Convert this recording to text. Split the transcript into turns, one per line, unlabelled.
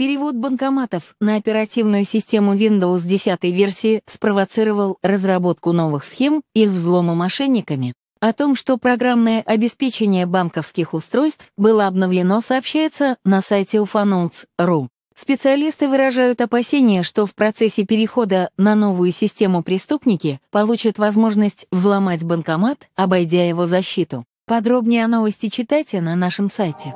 Перевод банкоматов на оперативную систему Windows 10 версии спровоцировал разработку новых схем их взлома мошенниками. О том, что программное обеспечение банковских устройств было обновлено, сообщается на сайте ufanuns.ru. Специалисты выражают опасения, что в процессе перехода на новую систему преступники получат возможность взломать банкомат, обойдя его защиту. Подробнее о новости читайте на нашем сайте.